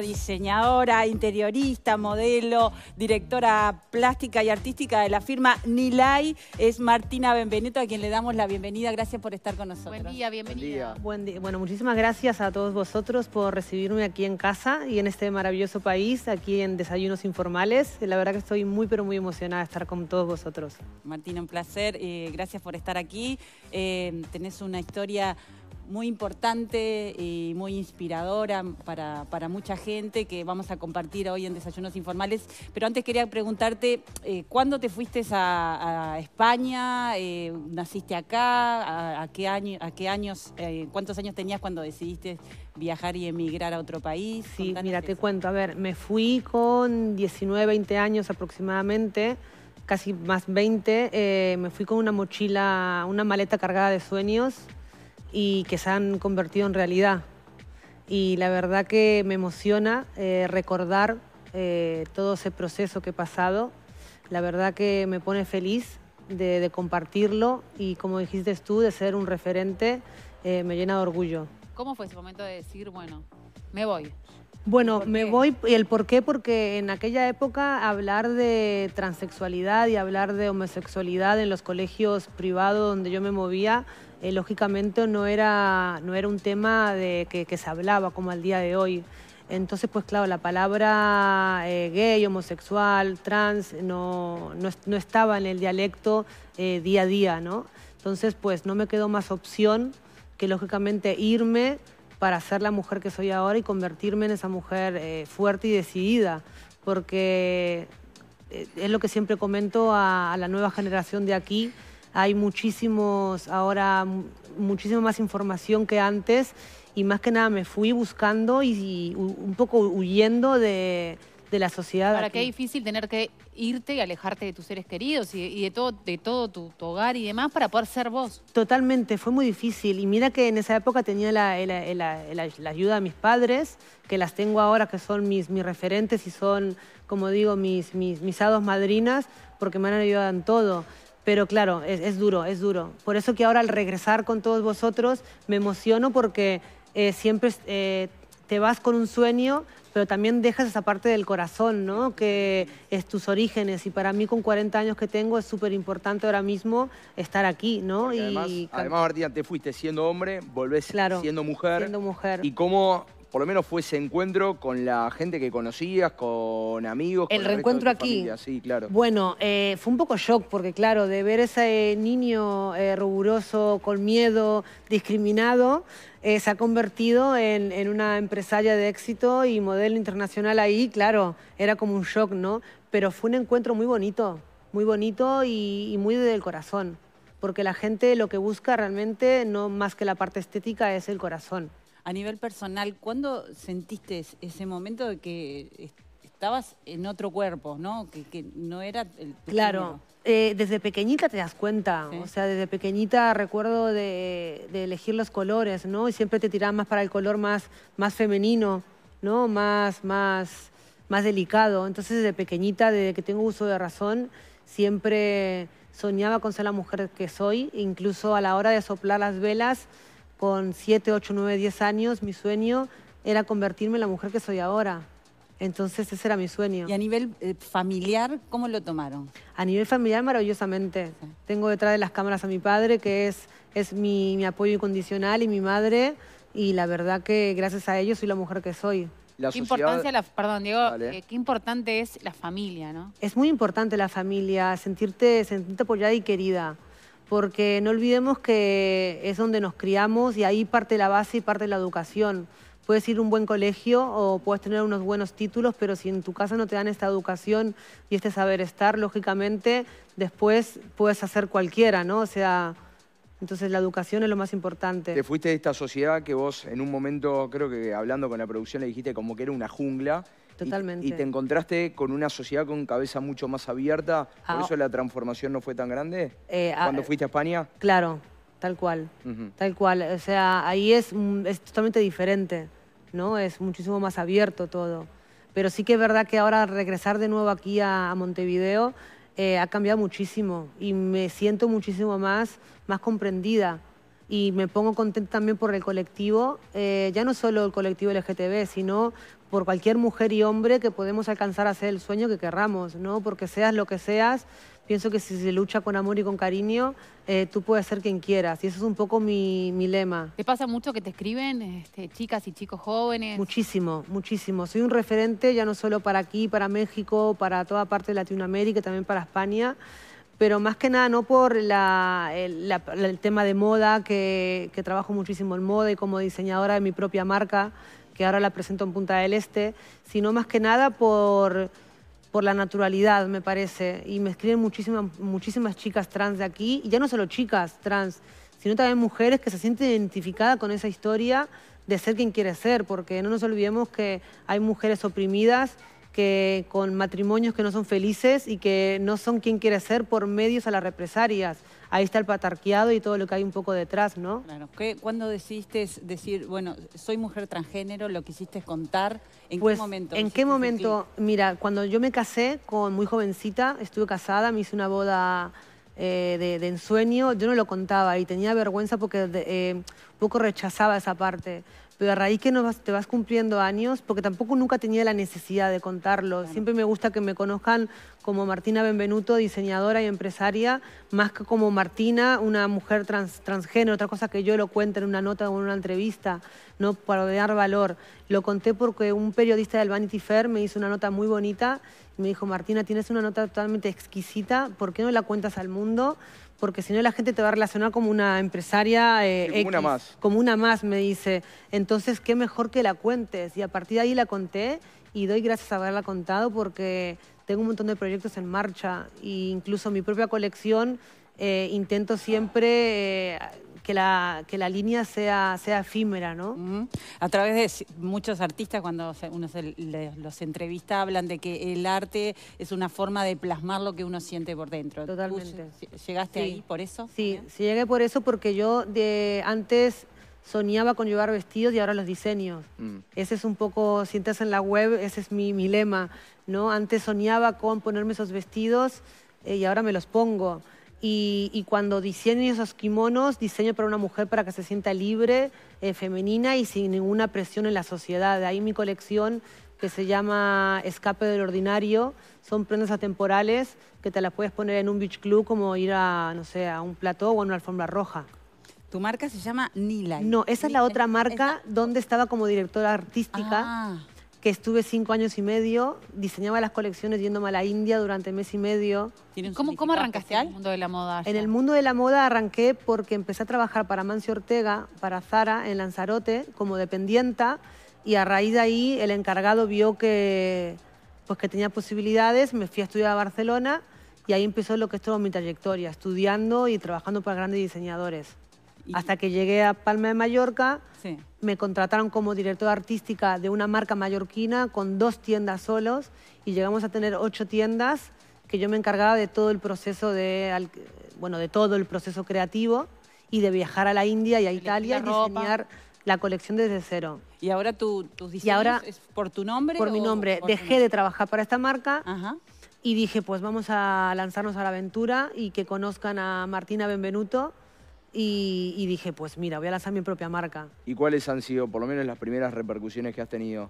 diseñadora, interiorista, modelo, directora plástica y artística de la firma Nilay. Es Martina Benvenuto, a quien le damos la bienvenida. Gracias por estar con nosotros. Buen día, bienvenida. Bueno, muchísimas gracias a todos vosotros por recibirme aquí en casa y en este maravilloso país, aquí en Desayunos Informales. La verdad que estoy muy, pero muy emocionada de estar con todos vosotros. Martina, un placer. Eh, gracias por estar aquí. Eh, tenés una historia muy importante y muy inspiradora para, mucha gente que vamos a compartir hoy en Desayunos Informales. Pero antes quería preguntarte, eh, ¿cuándo te fuiste a, España? Eh, ¿Naciste acá? ¿A, qué, año, a qué años, eh, cuántos años tenías cuando decidiste viajar y emigrar a otro país? Sí, mira, te cuento. A ver, me fui con 19, 20 años aproximadamente casi más 20, me fui con una mochila, una maleta cargada de sueños, y que se han convertido en realidad. Y la verdad que me emociona eh, recordar eh, todo ese proceso que he pasado. La verdad que me pone feliz de, compartirlo y como dijiste tú, de ser un referente, eh, me llena de orgullo. ¿Cómo fue ese momento de decir, bueno, me voy? Bueno, me voy, y el por qué, porque en aquella época hablar de transexualidad y hablar de homosexualidad en los colegios privados donde yo me movía eh, lógicamente no era, no era un tema de que, se hablaba como al día de hoy. Entonces, pues claro, la palabra eh, gay, homosexual, trans, no, estaba en el dialecto eh, día a día, ¿no? Entonces, pues no me quedó más opción que lógicamente irme para ser la mujer que soy ahora y convertirme en esa mujer fuerte y decidida, porque es lo que siempre comento a la nueva generación de aquí, hay muchísimos, ahora muchísima más información que antes y más que nada me fui buscando y, un poco huyendo de, de la sociedad. ¿Para qué difícil tener que irte y alejarte de tus seres queridos y, de todo, de todo tu, hogar y demás para poder ser vos. Totalmente, fue muy difícil. Y mira que en esa época tenía la, la, la, ayuda de mis padres, que las tengo ahora, que son mis, mis referentes y son, como digo, mis, mis, mis hados madrinas, porque me han ayudado en todo. Pero claro, es, duro, es duro. Por eso que ahora al regresar con todos vosotros me emociono porque eh, siempre eh, te vas con un sueño, pero también dejas esa parte del corazón, ¿no? Que es tus orígenes. Y para mí con 40 años que tengo es súper importante ahora mismo estar aquí, ¿no? además, Martina, te fuiste siendo hombre, volvés siendo mujer. Siendo mujer. Y cómo por lo menos fue ese encuentro con la gente que conocías, con amigos. El, con reencuentro aquí. claro. Bueno, eh, fue un poco shock porque, claro, de ver ese eh, niño eh, ruburoso, con miedo, discriminado, se ha convertido en, una empresaria de éxito y modelo internacional ahí, claro, era como un shock, ¿no? Pero fue un encuentro muy bonito, muy bonito y, y muy del corazón. Porque la gente lo que busca realmente, no más que la parte estética, es el corazón a nivel personal, ¿cuándo sentiste ese momento de que estabas en otro cuerpo, ¿no? Que, no era el Claro, eh, desde pequeñita te das cuenta, o sea, desde pequeñita recuerdo de, elegir los colores, ¿no? Y siempre te tiraban más para el color más, más femenino, ¿no? Más, más, más delicado. Entonces, desde pequeñita, desde que tengo uso de razón, siempre soñaba con ser la mujer que soy, incluso a la hora de soplar las velas, con 7, 8, 9, 10 años, mi sueño era convertirme en la mujer que soy ahora. Entonces ese era mi sueño. ¿Y a nivel eh, familiar, cómo lo tomaron? A nivel familiar, maravillosamente. Tengo detrás de las cámaras a mi padre, que es, es mi, apoyo incondicional, y mi madre, y la verdad que gracias a ellos soy la mujer que soy. ¿Qué, importancia perdón, Diego, eh, qué importante es la familia, ¿no? Es muy importante la familia, sentirte, sentirte apoyada y querida porque no olvidemos que es donde nos criamos y ahí parte la base y parte la educación. Puedes ir a un buen colegio o puedes tener unos buenos títulos, pero si en tu casa no te dan esta educación y este saber estar, lógicamente después puedes hacer cualquiera, ¿no? O sea, entonces la educación es lo más importante. Te fuiste de esta sociedad que vos en un momento, creo que hablando con la producción le dijiste como que era una jungla Totalmente. Y, te encontraste con una sociedad con cabeza mucho más abierta, por ah. eso la transformación no fue tan grande eh, ah, cuando eh, fuiste a España. Claro, tal cual, tal cual. O sea, ahí mm, es, totalmente diferente, ¿no? Es muchísimo más abierto todo. Pero sí que es verdad que ahora regresar de nuevo aquí a, Montevideo eh, ha cambiado muchísimo y me siento muchísimo más, más comprendida y me pongo contenta también por el colectivo, ya no solo el colectivo LGTB, sino por cualquier mujer y hombre que podemos alcanzar a hacer el sueño que querramos, ¿no? Porque seas lo que seas, pienso que si se lucha con amor y con cariño, eh, tú puedes ser quien quieras. Y eso es un poco mi, mi lema. ¿Te pasa mucho que te escriben este, chicas y chicos jóvenes? Muchísimo, muchísimo. Soy un referente ya no solo para aquí, para México, para toda parte de Latinoamérica, también para España. Pero más que nada, no por el, la, el, tema de moda, que, que trabajo muchísimo en moda y como diseñadora de mi propia marca, que ahora la presento en Punta del Este, sino más que nada por, la naturalidad, me parece. Y me escriben muchísimas, muchísimas chicas trans de aquí, y ya no solo chicas trans, sino también mujeres que se sienten identificadas con esa historia de ser quien quiere ser, porque no nos olvidemos que hay mujeres oprimidas que con matrimonios que no son felices y que no son quien quiere ser por medios a las represalias ahí está el patarqueado y todo lo que hay un poco detrás, ¿no? Claro. ¿Cuándo decidiste decir, bueno, soy mujer transgénero, lo que quisiste contar? ¿En qué pues, momento? ¿En qué momento? Mira, cuando yo me casé con muy jovencita, estuve casada, me hice una boda... Eh, de, ensueño, yo no lo contaba y tenía vergüenza porque eh, un poco rechazaba esa parte pero a raíz que te vas cumpliendo años, porque tampoco nunca tenía la necesidad de contarlo. Siempre me gusta que me conozcan como Martina Benvenuto, diseñadora y empresaria, más que como Martina, una mujer transgénero, otra cosa que yo lo cuento en una nota o en una entrevista, ¿no? para dar valor. Lo conté porque un periodista del Vanity Fair me hizo una nota muy bonita y me dijo, Martina, tienes una nota totalmente exquisita, ¿por qué no la cuentas al mundo? porque si no la gente te va a relacionar como una empresaria eh, como una más. Como una más, me dice. Entonces, qué mejor que la cuentes. Y a partir de ahí la conté y doy gracias a haberla contado porque tengo un montón de proyectos en marcha e incluso mi propia colección eh, intento siempre eh, que la, que la línea sea, sea efímera, ¿no? A través de muchos artistas, cuando uno los entrevista, hablan de que el arte es una forma de plasmar lo que uno siente por dentro. Totalmente. ¿Llegaste ahí por eso? Sí, sí, llegué por eso porque yo de antes soñaba con llevar vestidos y ahora los diseños. Mm. Ese es un poco, si entras en la web, ese es mi, mi lema, ¿no? Antes soñaba con ponerme esos vestidos eh, y ahora me los pongo. Y, cuando diseño esos kimonos, diseño para una mujer para que se sienta libre, eh, femenina y sin ninguna presión en la sociedad. De ahí mi colección que se llama Escape del Ordinario. Son prendas atemporales que te las puedes poner en un beach club como ir a, no sé, a un plató o a una alfombra roja. Tu marca se llama Nila. No, esa es la otra marca donde estaba como directora artística. Ah que estuve cinco años y medio, diseñaba las colecciones yéndome a la India durante mes y medio. ¿Cómo, ¿Cómo arrancaste en el mundo de la moda? En el mundo de la moda arranqué porque empecé a trabajar para Mancio Ortega, para Zara, en Lanzarote, como dependienta, y a raíz de ahí el encargado vio que, pues, que tenía posibilidades, me fui a estudiar a Barcelona y ahí empezó lo que es toda mi trayectoria, estudiando y trabajando para grandes diseñadores. Hasta que llegué a Palma de Mallorca, me contrataron como directora artística de una marca mallorquina con dos tiendas solos y llegamos a tener ocho tiendas que yo me encargaba de todo el proceso de, bueno, de todo el proceso creativo y de viajar a la India y a Italia y diseñar la colección desde cero. ¿Y ahora tus diseños es por tu nombre? Por mi nombre. Dejé de trabajar para esta marca y dije, pues vamos a lanzarnos a la aventura y que conozcan a Martina Benvenuto, y, dije, pues mira, voy a lanzar mi propia marca. ¿Y cuáles han sido, por lo menos, las primeras repercusiones que has tenido?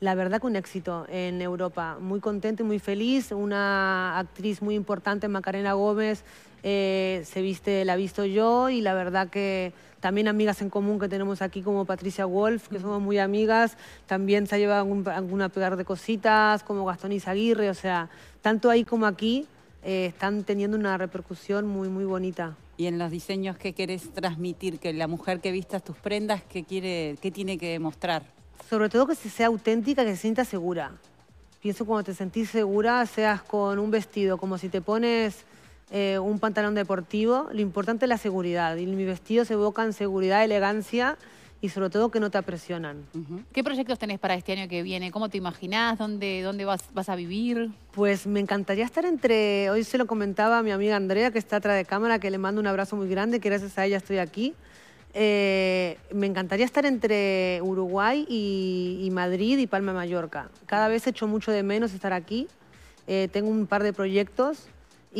La verdad que un éxito en Europa. Muy contenta y muy feliz. Una actriz muy importante, Macarena Gómez, eh, se viste, la visto yo y la verdad que también amigas en común que tenemos aquí como Patricia Wolf, que somos muy amigas, también se ha llevado alguna pegar de cositas, como Gastón Izaguirre, o sea, tanto ahí como aquí eh, están teniendo una repercusión muy, muy bonita y en los diseños que quieres transmitir, que la mujer que vistas tus prendas, ¿qué, quiere, qué tiene que demostrar? Sobre todo que se sea auténtica, que se sienta segura. Pienso cuando te sentís segura, seas con un vestido, como si te pones eh, un pantalón deportivo, lo importante es la seguridad. Y mi vestido se en seguridad, elegancia y sobre todo que no te presionan. ¿Qué proyectos tenés para este año que viene? ¿Cómo te imaginás? ¿Dónde, dónde vas, vas, a vivir? Pues me encantaría estar entre... Hoy se lo comentaba a mi amiga Andrea, que está atrás de cámara, que le mando un abrazo muy grande, que gracias a ella estoy aquí. Eh, me encantaría estar entre Uruguay y, Madrid y Palma Mallorca. Cada vez echo mucho de menos estar aquí. Eh, tengo un par de proyectos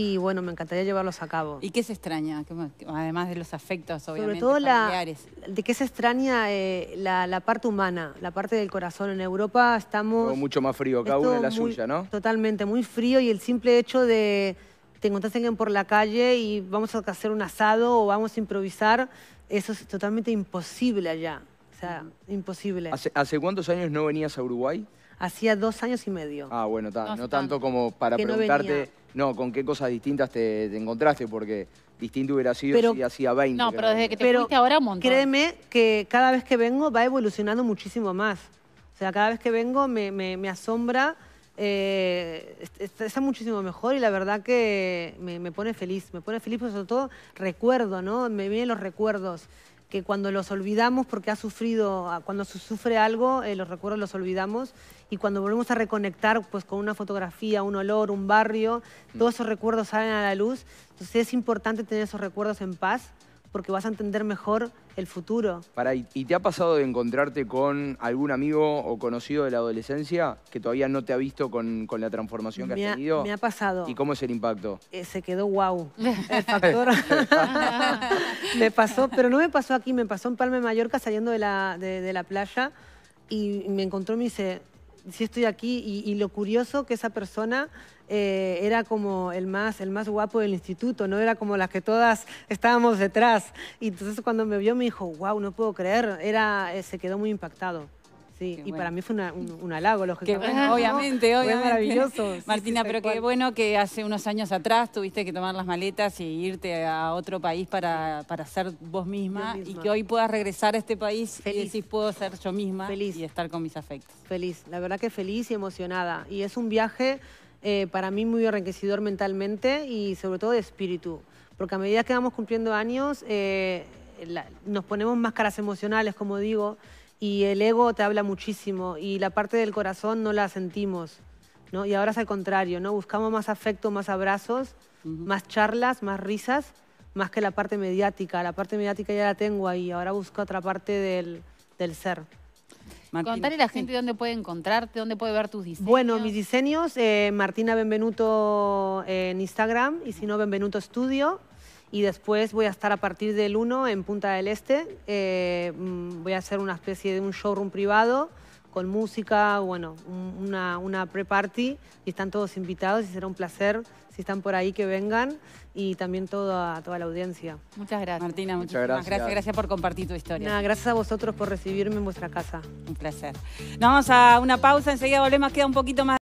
y bueno, me encantaría llevarlos a cabo. ¿Y qué se extraña? Además de los afectos, obviamente, Sobre todo familiares. ¿De qué se extraña eh, la, parte humana, la parte del corazón? En Europa estamos... mucho más frío, cada uno la suya, ¿no? Totalmente, muy frío y el simple hecho de te encontrás alguien por la calle y vamos a hacer un asado o vamos a improvisar, eso es totalmente imposible allá. O sea, imposible. ¿Hace, ¿Hace cuántos años no venías a Uruguay? hacía dos años y medio. Ah, bueno, no, tanto como para preguntarte, no, con qué cosas distintas te, encontraste, porque distinto hubiera sido si hacía 20. No, pero desde que te ahora un Créeme que cada vez que vengo va evolucionando muchísimo más. O sea, cada vez que vengo me, asombra, eh, está, muchísimo mejor y la verdad que me, me pone feliz. Me pone feliz, porque sobre todo recuerdo, ¿no? Me vienen los recuerdos que cuando los olvidamos porque ha sufrido, ah, cuando sufre algo, eh, los recuerdos los olvidamos y cuando volvemos a reconectar pues, con una fotografía, un olor, un barrio, mm. todos esos recuerdos salen a la luz. Entonces es importante tener esos recuerdos en paz porque vas a entender mejor el futuro. Para, ¿y te ha pasado de encontrarte con algún amigo o conocido de la adolescencia que todavía no te ha visto con, la transformación que has tenido? me ha pasado. ¿Y cómo es el impacto? Eh, se quedó guau, El factor. me pasó, pero no me pasó aquí, me pasó en Palma de Mallorca saliendo de la, de, la playa y me encontró y me dice, si estoy aquí, y, y lo curioso que esa persona eh, era como el más, el más guapo del instituto, ¿no? Era como las que todas estábamos detrás. Y entonces cuando me vio me dijo, wow, no puedo creer. Era, eh, se quedó muy impactado. Sí, y para mí fue un, un, halago, lógicamente. obviamente, obviamente. maravilloso. Martina, pero qué bueno que hace unos años atrás tuviste que tomar las maletas y irte a otro país para, para ser vos misma, y que hoy puedas regresar a este país feliz. y puedo ser yo misma feliz. y estar con mis afectos. Feliz, la verdad que feliz y emocionada. Y es un viaje eh, para mí muy enriquecedor mentalmente y sobre todo de espíritu. Porque a medida que vamos cumpliendo años, eh, nos ponemos máscaras emocionales, como digo, y el ego te habla muchísimo y la parte del corazón no la sentimos. ¿no? Y ahora es al contrario, ¿no? buscamos más afecto, más abrazos, más charlas, más risas, más que la parte mediática. La parte mediática ya la tengo ahí, ahora busco otra parte del, del ser. ¿Contar Contale la gente dónde puede encontrarte, dónde puede ver tus diseños. Bueno, mis diseños, eh, Martina Benvenuto en Instagram y si no, Benvenuto Studio. Y después voy a estar a partir del 1 en Punta del Este. Eh, mm, voy a hacer una especie de un showroom privado con música, bueno, una, pre-party y están todos invitados y será un placer si están por ahí que vengan y también toda, toda la audiencia. Muchas gracias. Martina, Muchas gracias. gracias. por compartir tu historia. gracias a vosotros por recibirme en vuestra casa. Un placer. Nos vamos a una pausa, enseguida volvemos, queda un poquito más.